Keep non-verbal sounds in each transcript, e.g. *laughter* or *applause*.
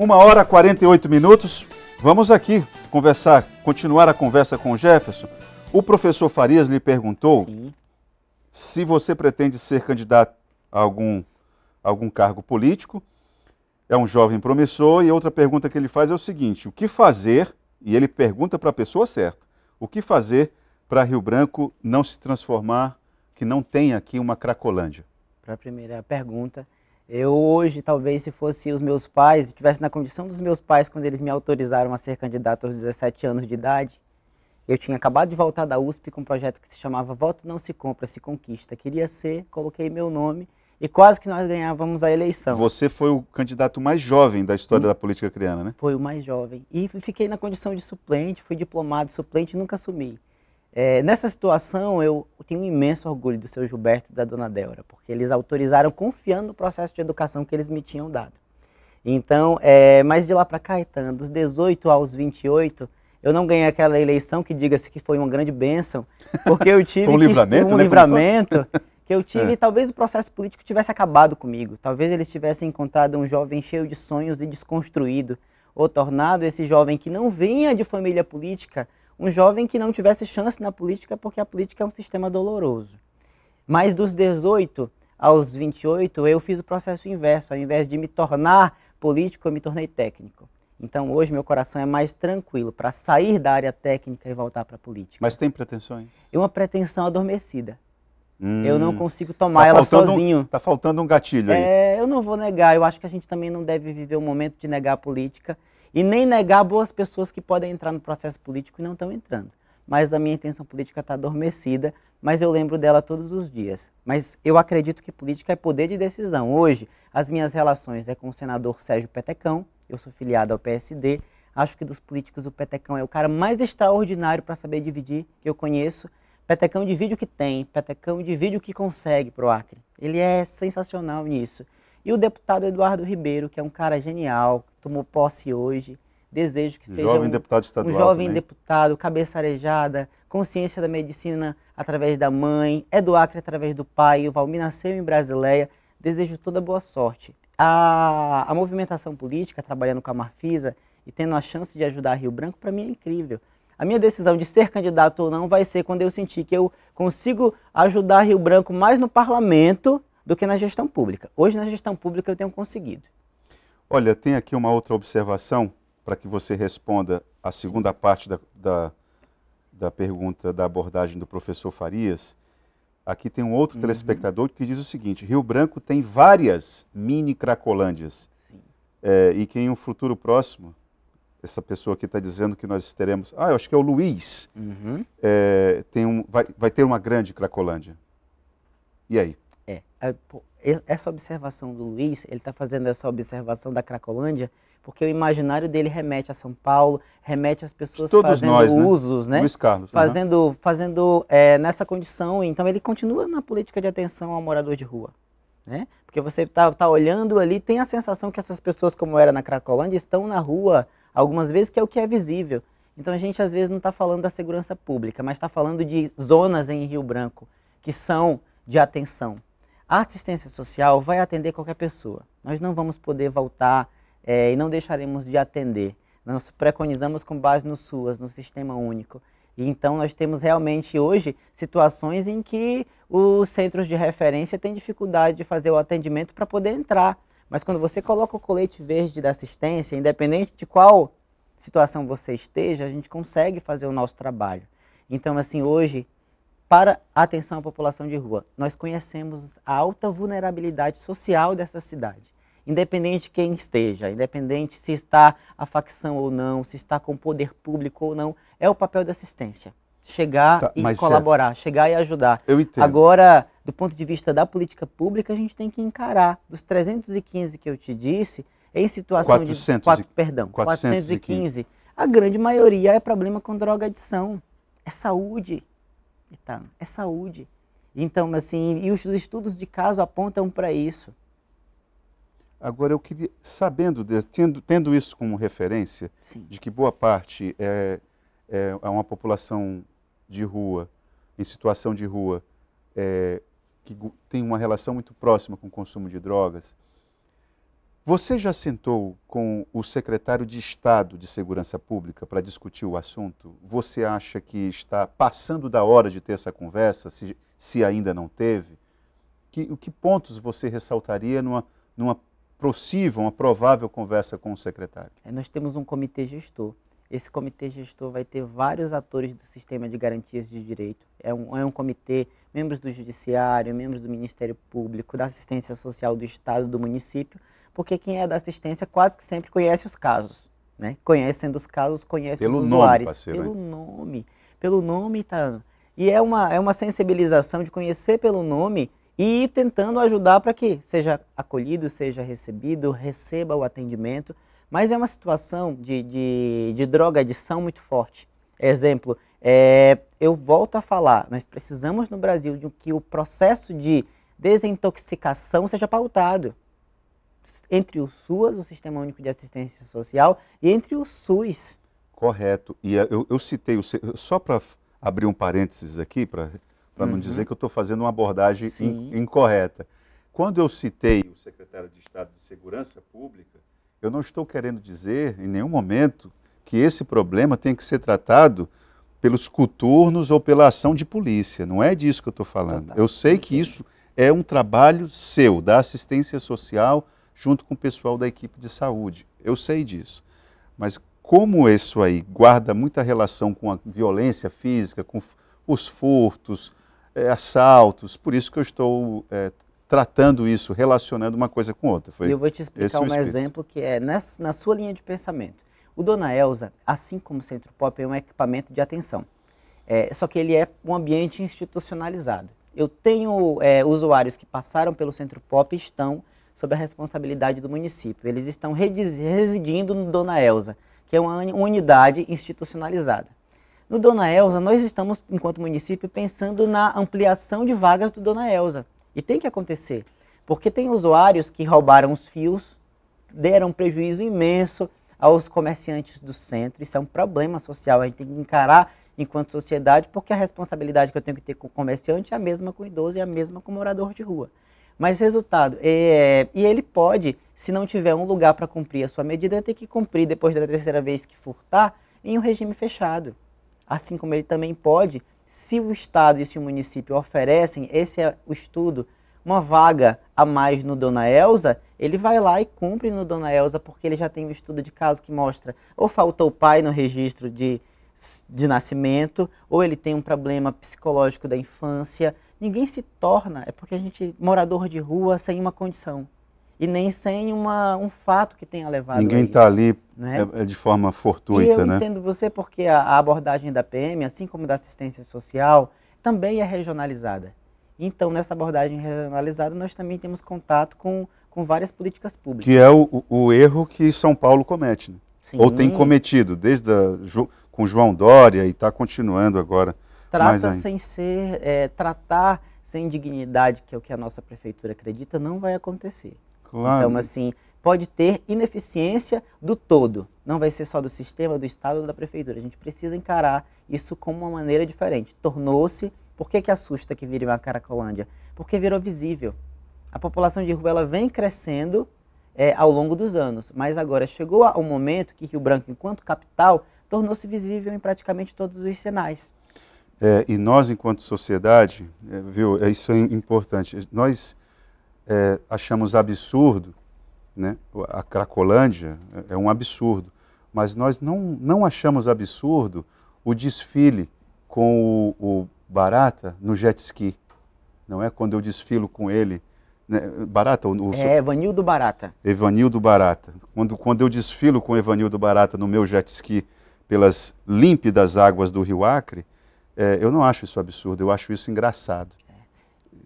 Uma hora e 48 minutos. Vamos aqui conversar, continuar a conversa com o Jefferson. O professor Farias lhe perguntou Sim. se você pretende ser candidato a algum, algum cargo político. É um jovem promissor. E outra pergunta que ele faz é o seguinte: o que fazer? E ele pergunta para a pessoa certa: o que fazer para Rio Branco não se transformar, que não tem aqui uma Cracolândia? Para a primeira pergunta, eu hoje, talvez, se fosse os meus pais, se estivesse na condição dos meus pais quando eles me autorizaram a ser candidato aos 17 anos de idade, eu tinha acabado de voltar da USP com um projeto que se chamava Voto Não Se Compra, Se Conquista. Queria ser, coloquei meu nome e quase que nós ganhávamos a eleição. Você foi o candidato mais jovem da história hum. da política criana, né? Foi o mais jovem. E fiquei na condição de suplente, fui diplomado suplente, nunca assumi. É, nessa situação, eu tenho um imenso orgulho do seu Gilberto e da dona Débora, porque eles autorizaram confiando no processo de educação que eles me tinham dado. Então, é, mas de lá para cá, dos 18 aos 28, eu não ganhei aquela eleição que diga-se que foi uma grande bênção, porque eu *laughs* tive um que, livramento, um né, livramento que eu tive, *laughs* é. e talvez o processo político tivesse acabado comigo, talvez eles tivessem encontrado um jovem cheio de sonhos e desconstruído, ou tornado esse jovem que não vinha de família política um jovem que não tivesse chance na política, porque a política é um sistema doloroso. Mas dos 18 aos 28, eu fiz o processo inverso. Ao invés de me tornar político, eu me tornei técnico. Então hoje meu coração é mais tranquilo para sair da área técnica e voltar para a política. Mas tem pretensões? É uma pretensão adormecida. Hum, eu não consigo tá tomar tá ela sozinho. Um, tá faltando um gatilho aí. É, eu não vou negar. Eu acho que a gente também não deve viver um momento de negar a política e nem negar boas pessoas que podem entrar no processo político e não estão entrando. Mas a minha intenção política está adormecida, mas eu lembro dela todos os dias. Mas eu acredito que política é poder de decisão. Hoje, as minhas relações é com o senador Sérgio Petecão, eu sou filiado ao PSD. Acho que dos políticos o Petecão é o cara mais extraordinário para saber dividir que eu conheço. Petecão divide o que tem, Petecão divide o que consegue para o Acre. Ele é sensacional nisso. E o deputado Eduardo Ribeiro, que é um cara genial, tomou posse hoje. Desejo que seja jovem um, deputado estadual um jovem também. deputado, cabeça arejada, consciência da medicina através da mãe, é do Acre através do pai, o Valmir nasceu em Brasileia. Desejo toda boa sorte. A, a movimentação política, trabalhando com a Marfisa e tendo a chance de ajudar Rio Branco, para mim é incrível. A minha decisão de ser candidato ou não vai ser quando eu sentir que eu consigo ajudar Rio Branco mais no parlamento do que na gestão pública. Hoje, na gestão pública, eu tenho conseguido. Olha, tem aqui uma outra observação para que você responda a segunda Sim. parte da, da, da, pergunta da abordagem do professor Farias. Aqui tem um outro uhum. telespectador que diz o seguinte: Rio Branco tem várias mini Cracolândias. É, e que em um futuro próximo, essa pessoa que está dizendo que nós teremos. Ah, eu acho que é o Luiz. Uhum. É, tem um, vai, vai ter uma grande Cracolândia. E aí? É. é essa observação do Luiz, ele está fazendo essa observação da Cracolândia, porque o imaginário dele remete a São Paulo, remete às pessoas Todos fazendo nós, né? usos, né? né? Luiz Carlos. Fazendo, fazendo é, nessa condição. Então, ele continua na política de atenção ao morador de rua. Né? Porque você está tá olhando ali, tem a sensação que essas pessoas, como era na Cracolândia, estão na rua algumas vezes, que é o que é visível. Então, a gente, às vezes, não está falando da segurança pública, mas está falando de zonas em Rio Branco que são de atenção, a assistência social vai atender qualquer pessoa. Nós não vamos poder voltar é, e não deixaremos de atender. Nós preconizamos com base no SUAS, no Sistema Único. E então nós temos realmente hoje situações em que os centros de referência têm dificuldade de fazer o atendimento para poder entrar. Mas quando você coloca o colete verde da assistência, independente de qual situação você esteja, a gente consegue fazer o nosso trabalho. Então, assim, hoje para a atenção à população de rua. Nós conhecemos a alta vulnerabilidade social dessa cidade. Independente de quem esteja, independente se está a facção ou não, se está com poder público ou não, é o papel da assistência. Chegar tá, e colaborar, chefe, chegar e ajudar. Eu entendo. Agora, do ponto de vista da política pública, a gente tem que encarar. Dos 315 que eu te disse, em situação 400, de... 4, perdão, 415, 415, a grande maioria é problema com drogadição, é saúde, Tá, é saúde. Então, assim, e os estudos de caso apontam para isso. Agora, eu queria, sabendo, de, tendo, tendo isso como referência, Sim. de que boa parte é, é uma população de rua, em situação de rua, é, que tem uma relação muito próxima com o consumo de drogas, você já sentou com o secretário de Estado de Segurança Pública para discutir o assunto? Você acha que está passando da hora de ter essa conversa, se, se ainda não teve? Que, que pontos você ressaltaria numa, numa possível, uma provável conversa com o secretário? É, nós temos um comitê gestor. Esse comitê gestor vai ter vários atores do sistema de garantias de direito. É um, é um comitê, membros do Judiciário, membros do Ministério Público, da Assistência Social do Estado, do município, porque quem é da assistência quase que sempre conhece os casos. Né? Conhecendo os casos, conhece pelo os usuários. parceiro, pelo nome. Pelo nome, tá. E é uma, é uma sensibilização de conhecer pelo nome e ir tentando ajudar para que seja acolhido, seja recebido, receba o atendimento. Mas é uma situação de, de, de droga, adição muito forte. Exemplo, é, eu volto a falar, nós precisamos no Brasil de que o processo de desintoxicação seja pautado entre o SUAS, o Sistema Único de Assistência Social, e entre o SUS. Correto. E eh, eu, eu citei, o, só para abrir um parênteses aqui, para uhum. não dizer que eu estou fazendo uma abordagem in, incorreta. Quando eu citei o secretário de Estado de Segurança Pública, eu não estou querendo dizer, em nenhum momento, que esse problema tem que ser tratado pelos coturnos ou pela ação de polícia. Não é disso que eu estou falando. Ah, tá. Eu sei que isso é um trabalho seu, da assistência social, junto com o pessoal da equipe de saúde. Eu sei disso. Mas como isso aí guarda muita relação com a violência física, com os furtos, é, assaltos, por isso que eu estou é, tratando isso, relacionando uma coisa com outra. Foi eu vou te explicar um exemplo que é nessa, na sua linha de pensamento. O Dona Elza, assim como o Centro Pop, é um equipamento de atenção. É, só que ele é um ambiente institucionalizado. Eu tenho é, usuários que passaram pelo Centro Pop e estão sob a responsabilidade do município. Eles estão residindo no Dona Elza, que é uma unidade institucionalizada. No Dona Elza, nós estamos, enquanto município, pensando na ampliação de vagas do Dona Elza. E tem que acontecer, porque tem usuários que roubaram os fios, deram prejuízo imenso aos comerciantes do centro. Isso é um problema social, a gente tem que encarar enquanto sociedade, porque a responsabilidade que eu tenho que ter com o comerciante é a mesma com o idoso e é a mesma com o morador de rua. Mas resultado, é, e ele pode, se não tiver um lugar para cumprir a sua medida, ter que cumprir depois da terceira vez que furtar em um regime fechado. Assim como ele também pode, se o Estado e se o município oferecem, esse é o estudo, uma vaga a mais no Dona elsa ele vai lá e cumpre no Dona elsa porque ele já tem um estudo de caso que mostra ou faltou o pai no registro de, de nascimento, ou ele tem um problema psicológico da infância, Ninguém se torna, é porque a gente morador de rua sem uma condição e nem sem uma, um fato que tenha levado. Ninguém está ali né? É, é, de forma fortuita, e eu né? entendo você porque a, a, abordagem da PM, assim como da assistência social, também é regionalizada. Então, nessa abordagem regionalizada, nós também temos contato com, com várias políticas públicas. Que é o, o erro que São Paulo comete, né? Ou tem cometido, desde a, com João Dória e está continuando agora Trata sem ser, é, tratar sem dignidade, que é o que a nossa prefeitura acredita, não vai acontecer. Claro. Então, assim, pode ter ineficiência do todo. Não vai ser só do sistema, do Estado ou da prefeitura. A gente precisa encarar isso como uma maneira diferente. Tornou-se. Por que, que assusta que vire uma Caracolândia? Porque virou visível. A população de rua ela vem crescendo é, ao longo dos anos, mas agora chegou ao momento que Rio Branco, enquanto capital, tornou-se visível em praticamente todos os sinais. É, e nós, enquanto sociedade, é, viu, é, isso é importante. Nós é, achamos absurdo, né? a Cracolândia é, é um absurdo, mas nós não, não achamos absurdo o desfile com o, o Barata no jet ski. Não é quando eu desfilo com ele. Né? Barata? O, o, é, Evanildo Barata. Evanildo Barata. Quando, quando eu desfilo com Evanildo Barata no meu jet ski pelas límpidas águas do Rio Acre é, eu não acho isso absurdo, eu acho isso engraçado.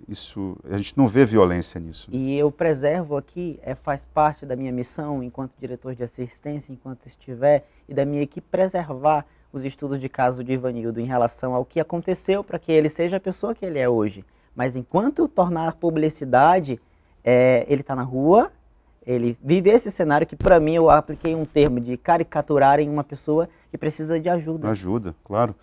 Isso, a gente não vê violência nisso. E eu preservo aqui, é, faz parte da minha missão enquanto diretor de assistência, enquanto estiver, e da minha equipe preservar os estudos de caso de Ivanildo em relação ao que aconteceu para que ele seja a pessoa que ele é hoje. Mas enquanto tornar publicidade, é, ele está na rua, ele vive esse cenário que, para mim, eu apliquei um termo de caricaturar em uma pessoa que precisa de ajuda. Ajuda, claro.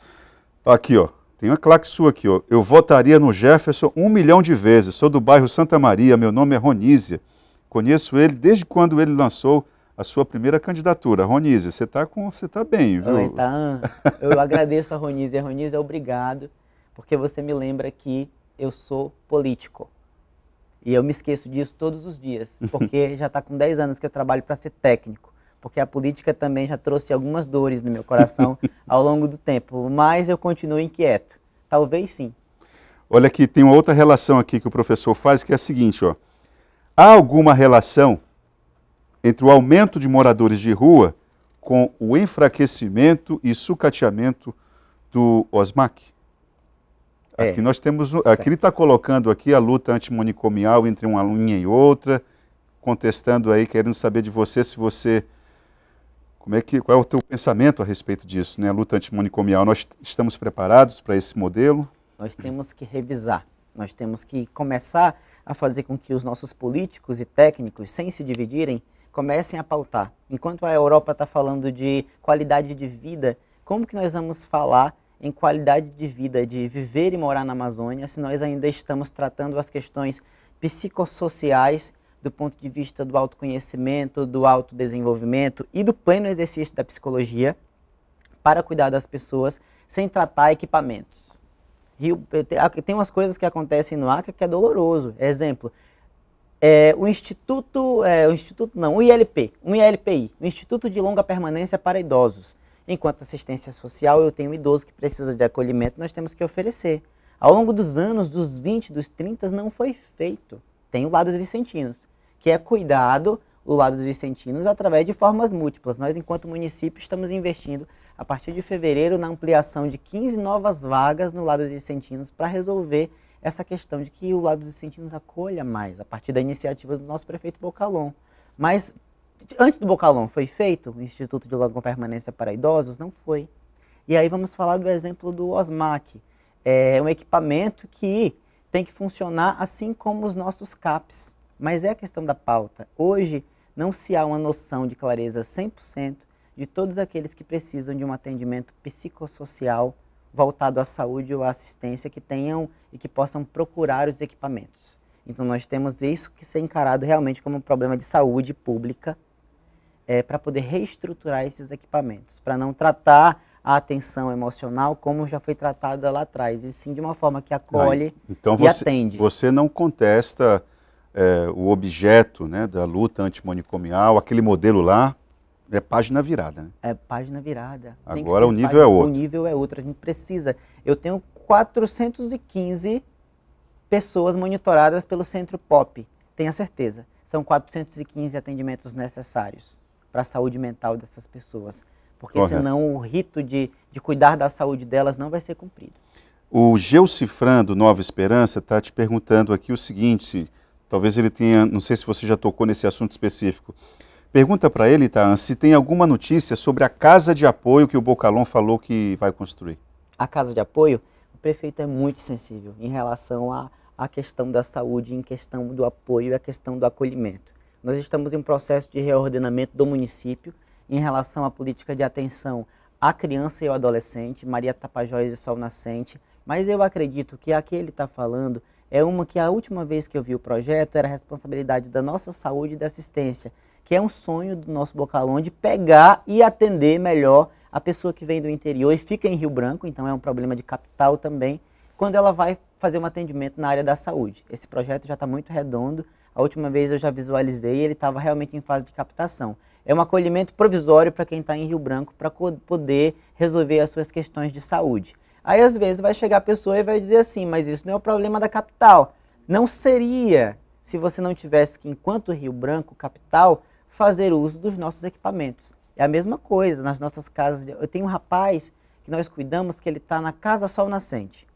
Aqui, ó. Tem uma claque sua aqui, ó. Eu votaria no Jefferson um milhão de vezes. Sou do bairro Santa Maria, meu nome é Ronísia. Conheço ele desde quando ele lançou a sua primeira candidatura. Ronísia, você está com, você tá bem, viu? Oi, tá. Eu agradeço a Ronísia. Ronísia, obrigado, porque você me lembra que eu sou político. E eu me esqueço disso todos os dias, *laughs* porque já está com 10 anos que eu trabalho para ser técnico porque a política também já trouxe algumas dores no meu coração *laughs* ao longo do tempo, mas eu continuo inquieto. Talvez sim. Olha aqui, tem uma outra relação aqui que o professor faz, que é a seguinte, ó. Há alguma relação entre o aumento de moradores de rua com o enfraquecimento e sucateamento do Osmac? É. Aqui nós temos, aqui ele está colocando aqui a luta antimonicomial entre uma linha e outra, contestando aí, querendo saber de você se você como é que, qual é o teu pensamento a respeito disso, né? A luta antimonicomial? nós estamos preparados para esse modelo? Nós temos que revisar, nós temos que começar a fazer com que os nossos políticos e técnicos, sem se dividirem, comecem a pautar. Enquanto a Europa está falando de qualidade de vida, como que nós vamos falar em qualidade de vida, de viver e morar na Amazônia, se nós ainda estamos tratando as questões psicossociais do ponto de vista do autoconhecimento, do autodesenvolvimento e do pleno exercício da psicologia para cuidar das pessoas sem tratar equipamentos. Rio, eh, tem umas coisas que acontecem no Acre que é doloroso. Exemplo, é, o Instituto, é, o Instituto não, o ILP, um ILPI, o Instituto de Longa Permanência para Idosos. Enquanto assistência social, eu tenho um idoso que precisa de acolhimento, nós temos que oferecer. Ao longo dos anos, dos 20, dos 30, não foi feito. Tem o lado dos vicentinos, que é cuidado o lado dos vicentinos através de formas múltiplas. Nós, enquanto município, estamos investindo a partir de fevereiro na ampliação de 15 novas vagas no lado dos vicentinos para resolver essa questão de que o lado dos vicentinos acolha mais, a partir da iniciativa do nosso prefeito Bocalon. Mas antes do Bocalon foi feito o Instituto de Longa Permanência para Idosos? Não foi. E aí vamos falar do exemplo do OSMAC. É um equipamento que tem que funcionar assim como os nossos CAPs. Mas é a questão da pauta. Hoje não se há uma noção de clareza 100% de todos aqueles que precisam de um atendimento psicossocial voltado à saúde ou à assistência que tenham e que possam procurar os equipamentos. Então nós temos isso que ser encarado realmente como um problema de saúde pública é, para poder reestruturar esses equipamentos, para não tratar a atenção emocional como já foi tratada lá atrás, e sim de uma forma que acolhe ah, então e você, atende. Você não contesta é, o objeto né, da luta antimonicomial, aquele modelo lá, é página virada, né? É página virada. Agora o nível página, é outro. O nível é outro, a gente precisa. Eu tenho 415 pessoas monitoradas pelo Centro POP, tenha certeza. São 415 atendimentos necessários para a saúde mental dessas pessoas porque Correto. senão o rito de, de cuidar da saúde delas não vai ser cumprido. O Geocifran do Nova Esperança está te perguntando aqui o seguinte, talvez ele tenha, não sei se você já tocou nesse assunto específico. Pergunta para ele, tá? se tem alguma notícia sobre a casa de apoio que o Bocalon falou que vai construir. A casa de apoio, o prefeito é muito sensível em relação à, à questão da saúde, em questão do apoio e a questão do acolhimento. Nós estamos em um processo de reordenamento do município, em relação à política de atenção à criança e ao adolescente, Maria Tapajós e Sol Nascente, mas eu acredito que a que ele está falando é uma que a última vez que eu vi o projeto era responsabilidade da nossa saúde e da assistência, que é um sonho do nosso Bocalão de pegar e atender melhor a pessoa que vem do interior e fica em Rio Branco, então é um problema de capital também, quando ela vai fazer um atendimento na área da saúde. Esse projeto já está muito redondo, a última vez eu já visualizei, ele estava realmente em fase de captação é um acolhimento provisório para quem está em Rio Branco para poder resolver as suas questões de saúde. Aí às vezes vai chegar a pessoa e vai dizer assim, mas isso não é o problema da capital. Não seria se você não tivesse que, enquanto Rio Branco, capital, fazer uso dos nossos equipamentos. É a mesma coisa nas nossas casas. Eu tenho um rapaz que nós cuidamos que ele está na Casa Sol Nascente.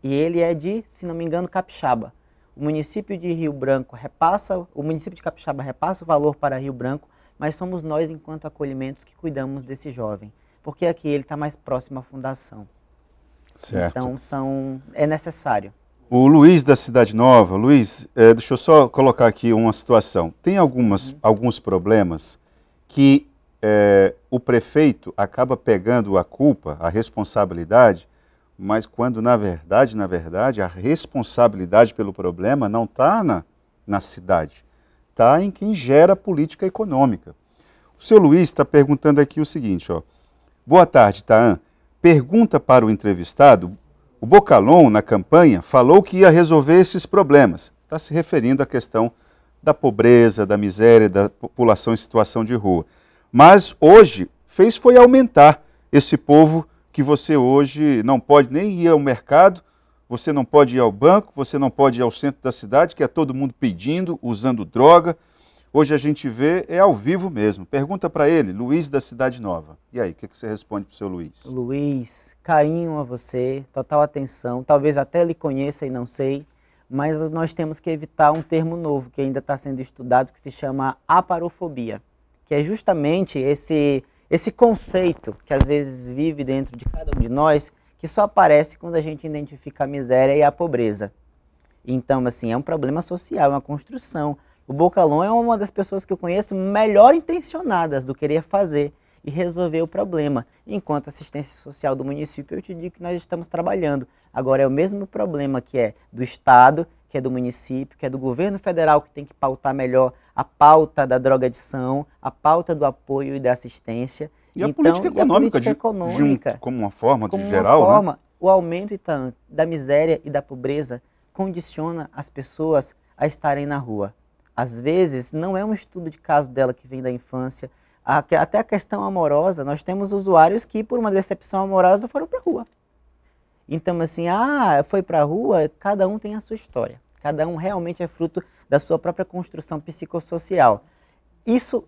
E ele é de, se não me engano, Capixaba. O município de Rio Branco repassa, o município de Capixaba repassa o valor para Rio Branco mas somos nós, enquanto acolhimentos, que cuidamos desse jovem, porque aqui ele está mais próximo à fundação. Certo. Então são, é necessário. O Luiz da Cidade Nova, Luiz, é, deixa eu só colocar aqui uma situação. Tem algumas, uhum. alguns problemas que é, o prefeito acaba pegando a culpa, a responsabilidade, mas quando na verdade, na verdade, a responsabilidade pelo problema não está na, na cidade, está em quem gera política econômica. O seu Luiz está perguntando aqui o seguinte: ó. Boa tarde, Taan. Pergunta para o entrevistado. O Bocalon, na campanha, falou que ia resolver esses problemas. Está se referindo à questão da pobreza, da miséria, da população em situação de rua. Mas hoje fez foi aumentar esse povo que você hoje não pode nem ir ao mercado você não pode ir ao banco, você não pode ir ao centro da cidade, que é todo mundo pedindo, usando droga. Hoje a gente vê, é ao vivo mesmo. Pergunta para ele, Luiz da Cidade Nova. E aí, o que, que, você responde para o seu Luiz? Luiz, carinho a você, total atenção. Talvez até ele conheça e não sei, mas nós temos que evitar um termo novo que ainda está sendo estudado, que se chama aparofobia, que é justamente esse, esse conceito que às vezes vive dentro de cada um de nós, que só aparece quando a gente identifica a miséria e a pobreza. Então, assim, é um problema social, é uma construção. O Bocalon é uma das pessoas que eu conheço melhor intencionadas do querer fazer e resolver o problema. Enquanto assistência social do município, eu te digo que nós estamos trabalhando. Agora, é o mesmo problema que é do Estado, que é do município, que é do governo federal, que tem que pautar melhor a pauta da drogadição, a pauta do apoio e da assistência. E então, a política econômica, a política econômica de, de um, como uma forma como de uma geral, né? forma, né? o aumento então, da miséria e da pobreza condiciona as pessoas a estarem na rua. Às vezes, não é um estudo de caso dela que vem da infância, até a questão amorosa, nós temos usuários que, por uma decepção amorosa, foram para a rua. Então, assim, ah, foi para a rua, cada um tem a sua história. Cada um realmente é fruto da sua própria construção psicossocial. Isso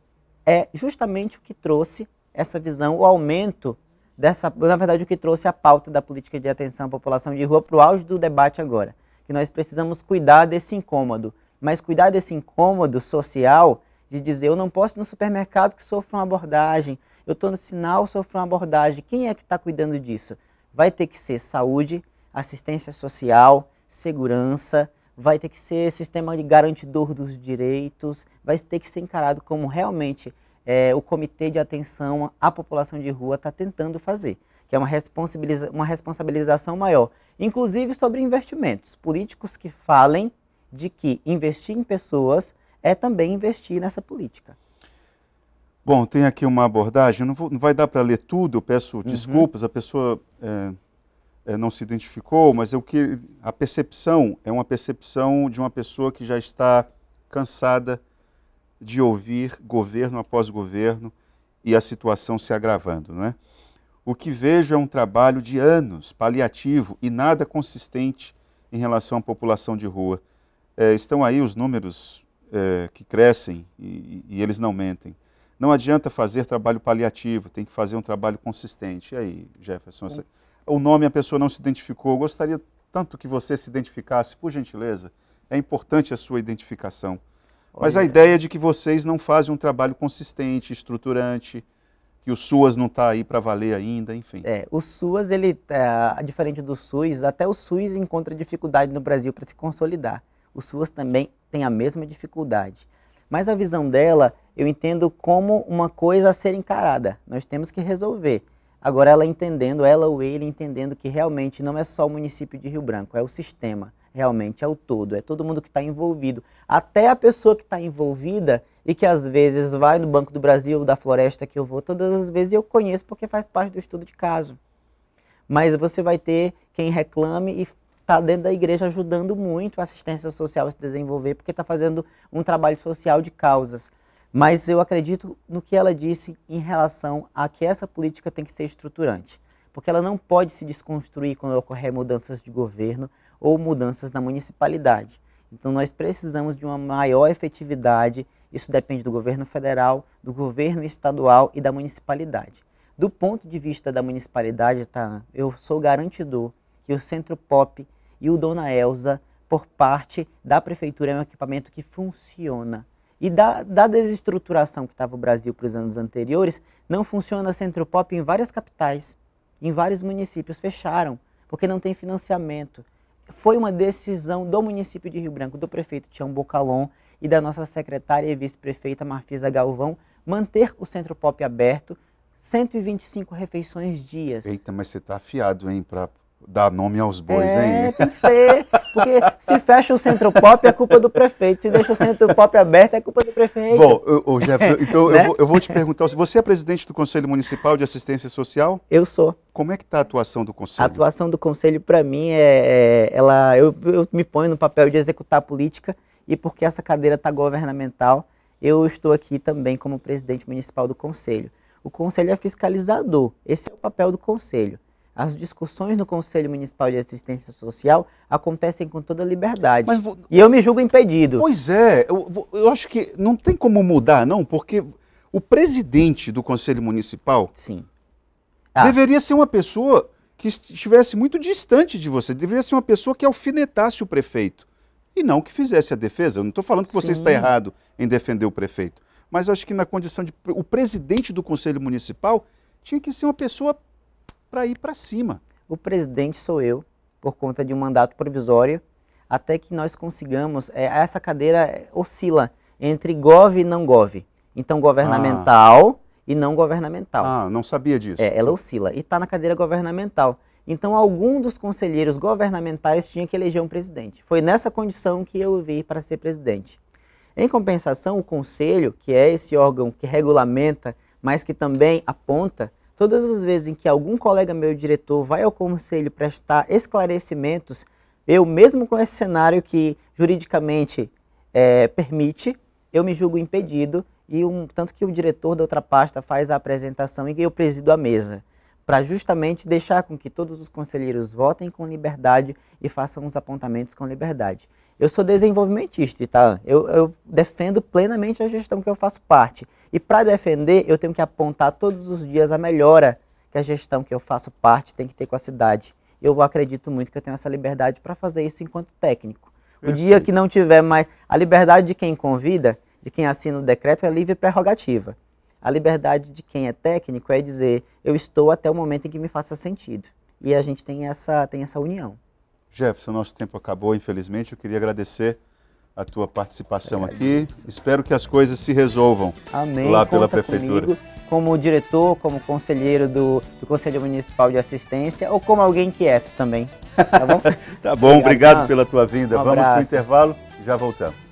é justamente o que trouxe essa visão, o aumento dessa, na verdade, o que trouxe a pauta da política de atenção à população de rua para o auge do debate agora, que nós precisamos cuidar desse incômodo, mas cuidar desse incômodo social de dizer eu não posso ir no supermercado que sofra uma abordagem, eu estou no sinal, sofro uma abordagem, quem é que está cuidando disso? Vai ter que ser saúde, assistência social, segurança, vai ter que ser sistema de garantidor dos direitos, vai ter que ser encarado como realmente é, o Comitê de Atenção à População de Rua está tentando fazer, que é uma, responsabiliza uma responsabilização maior, inclusive sobre investimentos. Políticos que falem de que investir em pessoas é também investir nessa política. Bom, tem aqui uma abordagem, não, vou, não vai dar para ler tudo, eu peço uhum. desculpas, a pessoa é, é, não se identificou, mas eu que a percepção é uma percepção de uma pessoa que já está cansada de ouvir governo após governo e a situação se agravando. Né? O que vejo é um trabalho de anos, paliativo e nada consistente em relação à população de rua. É, estão aí os números é, que crescem e, e, eles não mentem. Não adianta fazer trabalho paliativo, tem que fazer um trabalho consistente. E aí, Jefferson, você... o nome a pessoa não se identificou. Eu gostaria tanto que você se identificasse, por gentileza. É importante a sua identificação. Mas Olha. a ideia é de que vocês não fazem um trabalho consistente, estruturante, que o SUAS não está aí para valer ainda, enfim. É, o SUAS, ele, é, diferente do SUS, até o SUS encontra dificuldade no Brasil para se consolidar. O SUAS também tem a mesma dificuldade. Mas a visão dela, eu entendo como uma coisa a ser encarada. Nós temos que resolver. Agora, ela entendendo, ela ou ele entendendo que realmente não é só o município de Rio Branco, é o sistema realmente é o todo, é todo mundo que está envolvido. Até a pessoa que está envolvida e que às vezes vai no Banco do Brasil, da floresta que eu vou, todas as vezes eu conheço porque faz parte do estudo de caso. Mas você vai ter quem reclame e está dentro da igreja ajudando muito a assistência social a se desenvolver, porque está fazendo um trabalho social de causas. Mas eu acredito no que ela disse em relação a que essa política tem que ser estruturante, porque ela não pode se desconstruir quando ocorrer mudanças de governo, ou mudanças na municipalidade. Então, nós precisamos de uma maior efetividade. Isso depende do governo federal, do governo estadual e da municipalidade. Do ponto de vista da municipalidade, tá, eu sou garantidor que o Centro Pop e o Dona Elza, por parte da prefeitura, é um equipamento que funciona. E da, da desestruturação que estava o Brasil para os anos anteriores, não funciona Centro Pop em várias capitais, em vários municípios fecharam, porque não tem financiamento, foi uma decisão do município de Rio Branco, do prefeito Tião Bocalon e da nossa secretária e vice-prefeita Marfisa Galvão manter o Centro Pop aberto 125 refeições dias. Eita, mas você está afiado, hein, para dar nome aos bois, é, hein? tem que ser. *laughs* Porque se fecha o centro pop, é culpa do prefeito. Se deixa o centro pop aberto, é culpa do prefeito. Bom, o Jefferson, é, então né? eu, vou, eu, vou, te perguntar: você é presidente do Conselho Municipal de Assistência Social? Eu sou. Como é que está a atuação do Conselho? A atuação do Conselho, para mim, é, é ela, eu, eu me ponho no papel de executar a política e porque essa cadeira está governamental, eu estou aqui também como presidente municipal do Conselho. O Conselho é fiscalizador, esse é o papel do Conselho. As discussões no Conselho Municipal de Assistência Social acontecem com toda liberdade. E eu me julgo impedido. Pois é, eu, eu, acho que não tem como mudar, não, porque o presidente do Conselho Municipal Sim. Ah. deveria ser uma pessoa que estivesse muito distante de você, deveria ser uma pessoa que alfinetasse o prefeito e não que fizesse a defesa. Eu não estou falando que você Sim. está errado em defender o prefeito, mas acho que na condição de. O presidente do Conselho Municipal tinha que ser uma pessoa para ir para cima. O presidente sou eu, por conta de um mandato provisório, até que nós consigamos. É, essa cadeira oscila entre gov e não gov. Então, governamental ah. e não governamental. Ah, não sabia disso. É, ela oscila e está na cadeira governamental. Então, algum dos conselheiros governamentais tinha que eleger um presidente. Foi nessa condição que eu vi para ser presidente. Em compensação, o conselho, que é esse órgão que regulamenta, mas que também aponta, Todas as vezes em que algum colega meu diretor vai ao conselho prestar esclarecimentos, eu mesmo com esse cenário que juridicamente é, permite, eu me julgo impedido e um, tanto que o diretor da outra pasta faz a apresentação e eu presido a mesa para justamente deixar com que todos os conselheiros votem com liberdade e façam os apontamentos com liberdade. Eu sou desenvolvimentista, tá? Eu, eu defendo plenamente a gestão que eu faço parte. E para defender, eu tenho que apontar todos os dias a melhora que a gestão que eu faço parte tem que ter com a cidade. Eu acredito muito que eu tenho essa liberdade para fazer isso enquanto técnico. O dia que não tiver mais a liberdade de quem convida, de quem assina o decreto, é livre prerrogativa. A liberdade de quem é técnico é dizer eu estou até o momento em que me faça sentido. E a gente tem essa, tem essa união. Jefferson, nosso tempo acabou, infelizmente. Eu queria agradecer a tua participação aqui. Espero que as coisas se resolvam Amém. lá Conta pela prefeitura. Comigo, como diretor, como conselheiro do, do, Conselho Municipal de Assistência ou como alguém quieto também. Tá bom? *laughs* tá bom, obrigado, obrigado pela tua vinda. Um Vamos para o intervalo, já voltamos.